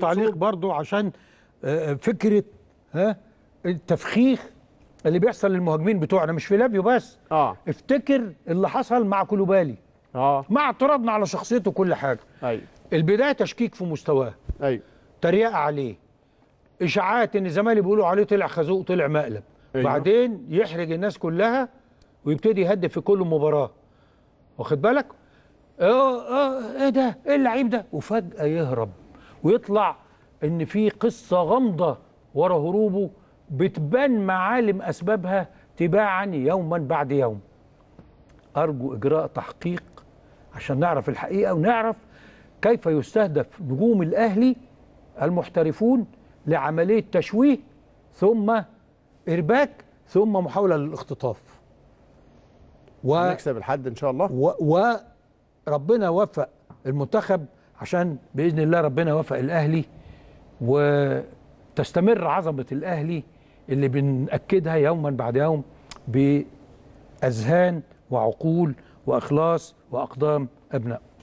تعليق برضو عشان آه، آه، فكره ها التفخيخ اللي بيحصل للمهاجمين بتوعنا مش في لابيو بس اه افتكر اللي حصل مع كولوبالي اه مع اعتراضنا على شخصيته كل حاجه ايوه البدايه تشكيك في مستواه ايوه تريقه عليه اشاعات ان الزمالك بيقولوا عليه طلع خازوق طلع مقلب أيوة. بعدين يحرج الناس كلها ويبتدي يهدف في كل مباراه واخد بالك اه اه ايه ده ايه اللعيب ده وفجاه يهرب ويطلع ان في قصه غامضه ورا هروبه بتبان معالم اسبابها تباعا يوما بعد يوم ارجو اجراء تحقيق عشان نعرف الحقيقه ونعرف كيف يستهدف نجوم الاهلي المحترفون لعمليه تشويه ثم ارباك ثم محاوله للاختطاف و... نكسب الحد ان شاء الله و... وربنا وفق المنتخب عشان باذن الله ربنا يوفق الاهلي وتستمر عظمه الاهلي اللي بنأكدها يوما بعد يوم باذهان وعقول واخلاص واقدام ابنائه